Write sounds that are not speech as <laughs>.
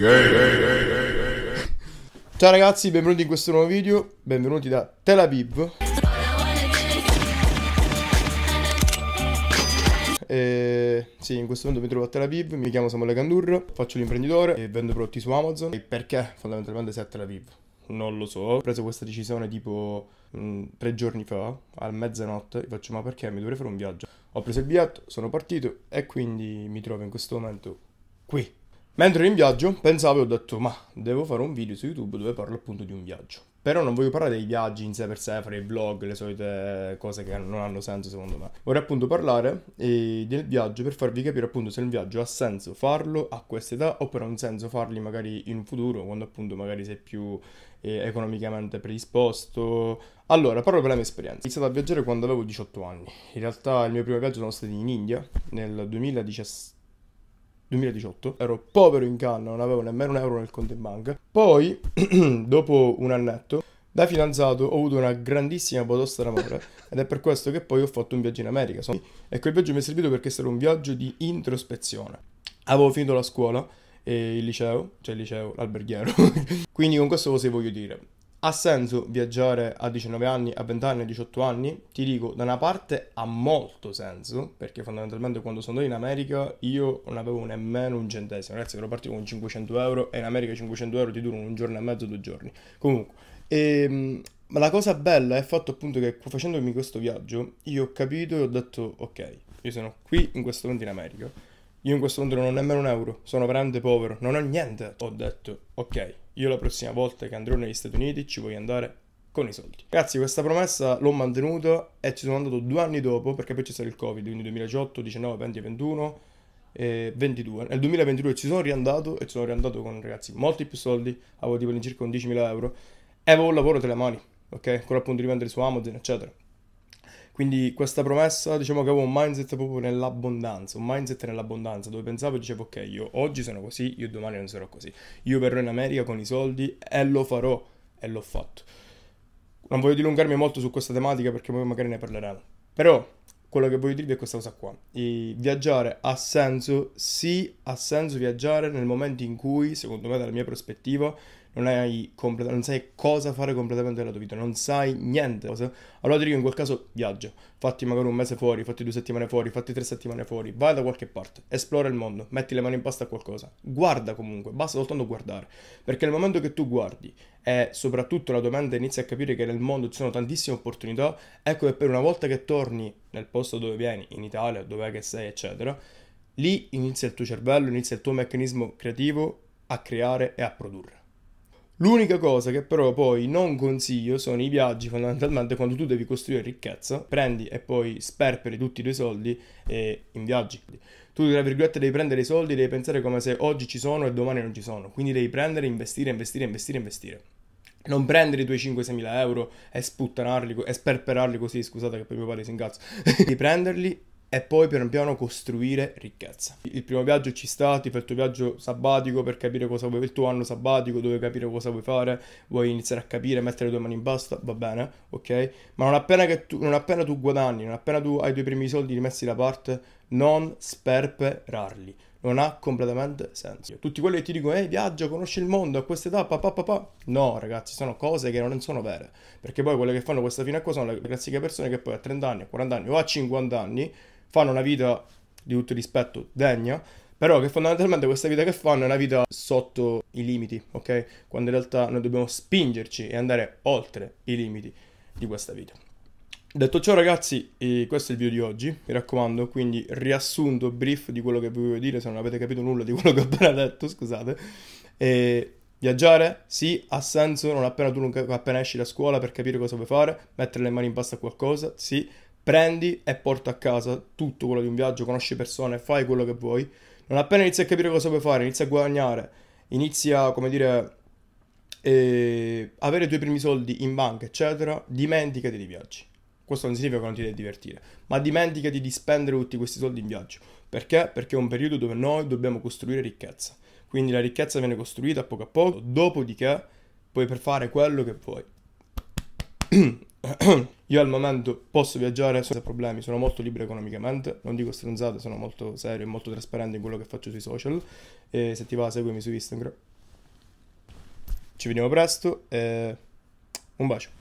Gay, gay, gay, gay, Ciao ragazzi, benvenuti in questo nuovo video, benvenuti da Tel Aviv. E, sì, in questo momento mi trovo a Tel Aviv, mi chiamo Samuele Candurro, faccio l'imprenditore e vendo prodotti su Amazon. E perché fondamentalmente sei a Tel Aviv? Non lo so, ho preso questa decisione tipo mh, mm, tre giorni fa, a mezzanotte, e faccio ma perché mi dovrei fare un viaggio? Ho preso il biglietto, sono partito e quindi mi trovo in questo momento qui. Mentre ero in viaggio pensavo e ho detto ma devo fare un video su YouTube dove parlo appunto di un viaggio. Però non voglio parlare dei viaggi in sé per sé, fare i vlog, le solite cose che non hanno senso secondo me. Vorrei appunto parlare eh, del viaggio per farvi capire appunto se un viaggio ha senso farlo a questa età oppure ha un senso farli magari in un futuro quando appunto magari sei più eh, economicamente predisposto. Allora, parlo per la mia esperienza. Ho iniziato a viaggiare quando avevo 18 anni. In realtà il mio primo viaggio sono stato in India nel 2017 2018, ero povero in canna, non avevo nemmeno un euro nel conto in banca. Poi, <clears throat> dopo un annetto, da fidanzato ho avuto una grandissima botosta d'amore ed è per questo che poi ho fatto un viaggio in America. E quel viaggio mi è servito perché sarà un viaggio di introspezione. Avevo finito la scuola e il liceo, cioè il liceo, l'alberghiero. <laughs> Quindi con questo cosa voglio dire? Ha senso viaggiare a 19 anni, a 20 anni, a 18 anni? Ti dico, da una parte ha molto senso, perché fondamentalmente quando sono andato in America io non avevo nemmeno un centesimo, ragazzi ero partito con 500 euro e in America 500 euro ti durano un giorno e mezzo, due giorni. Comunque, e, ehm, ma la cosa bella è il fatto appunto che facendomi questo viaggio io ho capito e ho detto ok, io sono qui in questo momento in America, io in questo momento non ho nemmeno un euro, sono veramente povero, non ho niente, ho detto ok io la prossima volta che andrò negli Stati Uniti ci voglio andare con i soldi. Ragazzi, questa promessa l'ho mantenuta e ci sono andato due anni dopo, perché poi c'è stato il Covid, quindi 2018, 19, 20 21 e 22. Nel 2022 ci sono riandato e ci sono riandato con, ragazzi, molti più soldi, avevo tipo all'incirca 11.000 euro e avevo un lavoro delle mani, ok? Con l'appunto di vendere su Amazon, eccetera. Quindi questa promessa, diciamo che avevo un mindset proprio nell'abbondanza, un mindset nell'abbondanza, dove pensavo e dicevo ok, io oggi sono così, io domani non sarò così, io verrò in America con i soldi e lo farò, e l'ho fatto. Non voglio dilungarmi molto su questa tematica perché poi magari ne parleremo. Però quello che voglio dirvi è questa cosa qua. E viaggiare ha senso, sì, ha senso viaggiare nel momento in cui, secondo me dalla mia prospettiva, non, hai complet- non sai cosa fare completamente della tua vita, non sai niente. Allora ti dico in quel caso viaggia, fatti magari un mese fuori, fatti due settimane fuori, fatti tre settimane fuori, vai da qualche parte, esplora il mondo, metti le mani in pasta a qualcosa, guarda comunque, basta soltanto guardare, perché nel momento che tu guardi e soprattutto la domanda inizia a capire che nel mondo ci sono tantissime opportunità, ecco che per una volta che torni nel posto dove vieni, in Italia, dove che sei, eccetera, lì inizia il tuo cervello, inizia il tuo meccanismo creativo a creare e a produrre. L'unica cosa che però poi non consiglio sono i viaggi, fondamentalmente quando tu devi costruire ricchezza, prendi e poi sperperi tutti i tuoi soldi e in viaggi. Tu, tra virgolette, devi prendere i soldi, devi pensare come se oggi ci sono e domani non ci sono, quindi devi prendere, investire, investire, investire, investire. Non prendere i tuoi 5-6 mila euro e sputtanarli e sperperarli così, scusate che poi mio padre si incazza. <laughs> devi prenderli e poi piano piano costruire ricchezza. Il primo viaggio ci sta, ti fai il tuo viaggio sabbatico per capire cosa vuoi, il tuo anno sabbatico dove capire cosa vuoi fare, vuoi iniziare a capire, mettere le tue mani in pasta, va bene, ok? Ma non appena, tu, non appena tu guadagni, non appena tu hai i tuoi primi soldi rimessi da parte, non sperperarli. Non ha completamente senso. Tutti quelli che ti dicono, ehi, viaggia, conosci il mondo a questa età, papà, papà. No, ragazzi, sono cose che non sono vere. Perché poi quelle che fanno questa fine a cosa sono le classiche persone che poi a 30 anni, a 40 anni o a 50 anni fanno una vita di tutto rispetto degna, però che fondamentalmente questa vita che fanno è una vita sotto i limiti, ok? Quando in realtà noi dobbiamo spingerci e andare oltre i limiti di questa vita. Detto ciò ragazzi, eh, questo è il video di oggi, mi raccomando, quindi riassunto, brief di quello che vi voglio dire, se non avete capito nulla di quello che ho appena detto, scusate. E viaggiare, sì, ha senso non appena tu non appena esci da scuola per capire cosa vuoi fare, mettere le mani in pasta a qualcosa, sì, prendi e porta a casa tutto quello di un viaggio, conosci persone, fai quello che vuoi. Non appena inizi a capire cosa puoi fare, inizi a guadagnare, inizia, come dire, eh, avere i tuoi primi soldi in banca, eccetera, dimenticati di viaggi. Questo non significa che non ti devi divertire, ma dimenticati di spendere tutti questi soldi in viaggio. Perché? Perché è un periodo dove noi dobbiamo costruire ricchezza. Quindi la ricchezza viene costruita poco a poco, dopodiché puoi per fare quello che vuoi. <clears throat> Io al momento posso viaggiare senza problemi, sono molto libero economicamente, non dico stronzate, sono molto serio e molto trasparente in quello che faccio sui social. E se ti va, seguimi su Instagram. Ci vediamo presto e un bacio.